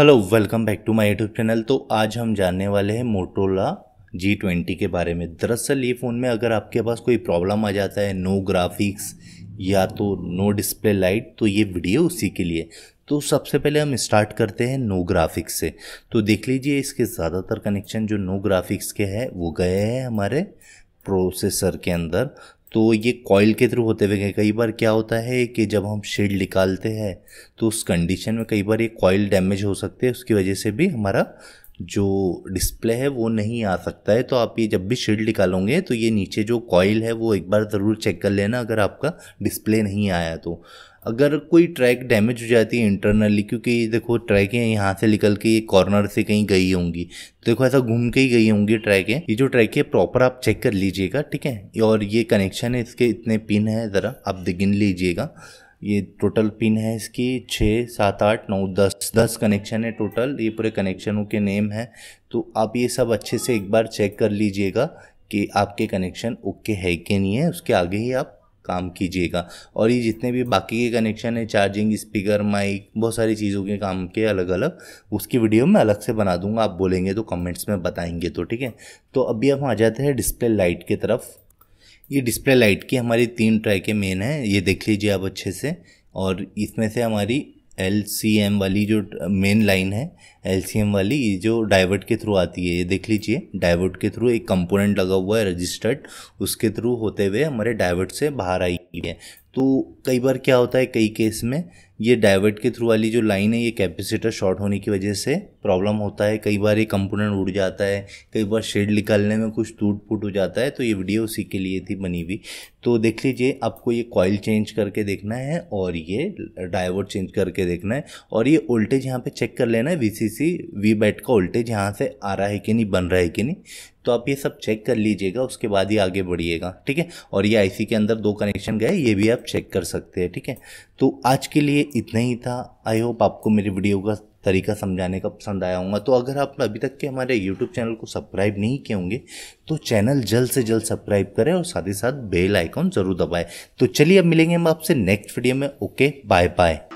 hello welcome back to my YouTube channel तो आज हम जानने वाले हैं मोटोला जी ट्वेंटी के बारे में दरअसल ये फ़ोन में अगर आपके पास कोई प्रॉब्लम आ जाता है नो ग्राफिक्स या तो नो डिस्प्ले लाइट तो ये वीडियो उसी के लिए तो सबसे पहले हम स्टार्ट करते हैं नो ग्राफिक्स से तो देख लीजिए इसके ज़्यादातर कनेक्शन जो नो ग्राफिक्स के हैं वो गए हैं हमारे प्रोसेसर के अंदर तो ये कॉयल के थ्रू होते हुए कई बार क्या होता है कि जब हम शेड निकालते हैं तो उस कंडीशन में कई बार ये कॉयल डैमेज हो सकते हैं उसकी वजह से भी हमारा जो डिस्प्ले है वो नहीं आ सकता है तो आप ये जब भी शील्ड निकालोगे तो ये नीचे जो कॉयल है वो एक बार ज़रूर चेक कर लेना अगर आपका डिस्प्ले नहीं आया तो अगर कोई ट्रैक डैमेज हो जाती है इंटरनली क्योंकि देखो ट्रैकें यहाँ से निकल के ये कॉर्नर से कहीं गई होंगी तो देखो ऐसा घूम के ही गई होंगी ट्रैकें ये जो ट्रैक है प्रॉपर आप चेक कर लीजिएगा ठीक है और ये कनेक्शन है इसके इतने पिन है ज़रा आप गिन लीजिएगा ये टोटल पिन है इसकी छः सात आठ नौ दस दस कनेक्शन है टोटल ये पूरे कनेक्शनों के नेम है तो आप ये सब अच्छे से एक बार चेक कर लीजिएगा कि आपके कनेक्शन ओके है कि नहीं है उसके आगे ही आप काम कीजिएगा और ये जितने भी बाकी के कनेक्शन है चार्जिंग स्पीकर माइक बहुत सारी चीज़ों के काम के अलग अलग उसकी वीडियो मैं अलग से बना दूंगा आप बोलेंगे तो कमेंट्स में बताएंगे तो ठीक है तो अभी हम आ जाते हैं डिस्प्ले लाइट की तरफ ये डिस्प्ले लाइट की हमारी तीन ट्राई के मेन है ये देख लीजिए आप अच्छे से और इसमें से हमारी एल सी एम वाली जो मेन लाइन है एल सी एम वाली ये जो डाइवर्ट के थ्रू आती है ये देख लीजिए डाइवर्ट के थ्रू एक कंपोनेंट लगा हुआ है रजिस्टर्ड उसके थ्रू होते हुए हमारे डाइवर्ट से बाहर आई है तो कई बार क्या होता है कई केस में ये डाइवर्ट के थ्रू वाली जो लाइन है ये कैपेसिटर शॉर्ट होने की वजह से प्रॉब्लम होता है कई बार ये कंपोनेंट उड़ जाता है कई बार शेड निकालने में कुछ टूट फूट हो जाता है तो ये वीडियो उसी के लिए थी बनी हुई तो देख लीजिए आपको ये कॉयल चेंज करके देखना है और ये डाइवर्ट चेंज करके देखना है और ये वोल्टेज यहाँ पर चेक कर लेना है V C C V bat का वोल्टेज यहाँ से आ रहा है कि नहीं बन रहा है कि नहीं तो आप ये सब चेक कर लीजिएगा उसके बाद ही आगे बढ़िएगा ठीक है और ये आई के अंदर दो कनेक्शन गए ये भी आप चेक कर सकते हैं ठीक है तो आज के लिए इतना ही था आई होप आपको मेरी वीडियो का तरीका समझाने का पसंद आया होगा तो अगर आप अभी तक के हमारे यूट्यूब चैनल को सब्सक्राइब नहीं किए होंगे तो चैनल जल्द से जल्द सब्सक्राइब करें और साथ ही साथ बेल आइकॉन ज़रूर दबाएं तो चलिए अब मिलेंगे हम आपसे नेक्स्ट वीडियो में ओके बाय बाय